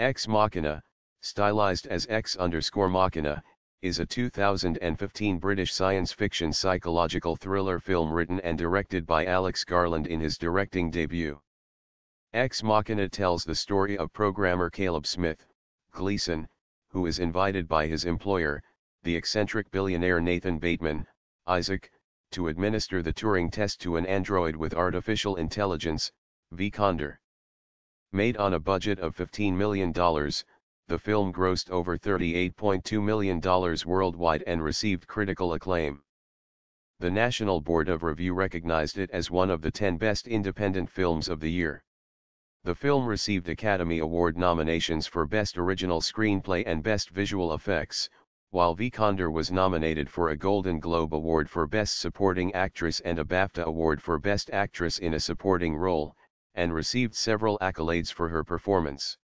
Ex Machina, stylized as X underscore Machina, is a 2015 British science fiction psychological thriller film written and directed by Alex Garland in his directing debut. Ex Machina tells the story of programmer Caleb Smith, Gleason, who is invited by his employer, the eccentric billionaire Nathan Bateman, Isaac, to administer the Turing test to an android with artificial intelligence, Viconder. Made on a budget of $15 million, the film grossed over $38.2 million worldwide and received critical acclaim. The National Board of Review recognized it as one of the 10 best independent films of the year. The film received Academy Award nominations for Best Original Screenplay and Best Visual Effects, while Vikander was nominated for a Golden Globe Award for Best Supporting Actress and a BAFTA Award for Best Actress in a Supporting Role, and received several accolades for her performance.